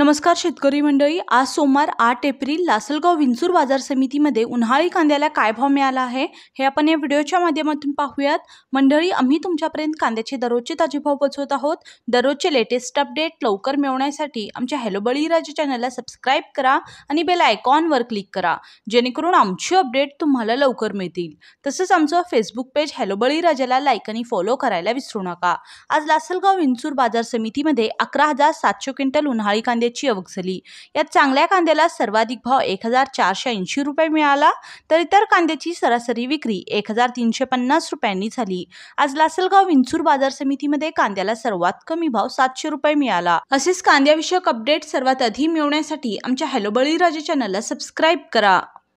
नमस्कार शेतकरी मंडळी आज सोमवार आठ एप्रिल लासलगाव विंचूर बाजार समितीमध्ये उन्हाळी कांद्याला काय भाव मिळाला आहे हे आपण या व्हिडिओच्या माध्यमातून पाहूयात मंडळी आम्ही तुमच्यापर्यंत कांद्याचे दररोजचे ताजे भाव पोचवत आहोत दररोजचे लेटेस्ट अपडेट लवकर मिळवण्यासाठी आमच्या हॅलो बळीराजा चॅनलला सबस्क्राईब करा आणि बेल आयकॉनवर क्लिक करा जेणेकरून आमची अपडेट तुम्हाला लवकर मिळतील तसंच आमचं फेसबुक पेज हॅलो बळीराजाला लाईक आणि फॉलो करायला विसरू नका आज लासलगाव विंचूर बाजार समितीमध्ये अकरा हजार सातशे क्विंटल उन्हाळी कांदे कांद्याची आवक झाली यात चांगल्या कांद्याला सर्वाधिक भाव एक हजार चारशे ऐंशी रुपये मिळाला तर इतर कांद्याची सरासरी विक्री एक हजार तीनशे पन्नास रुपयांनी झाली आज लासलगाव विंचूर बाजार समितीमध्ये कांद्याला सर्वात कमी भाव सातशे रुपये मिळाला असेच कांद्याविषयक अपडेट सर्वात आधी मिळवण्यासाठी आमच्या हॅलोबळी राजे चॅनलला सबस्क्राईब करा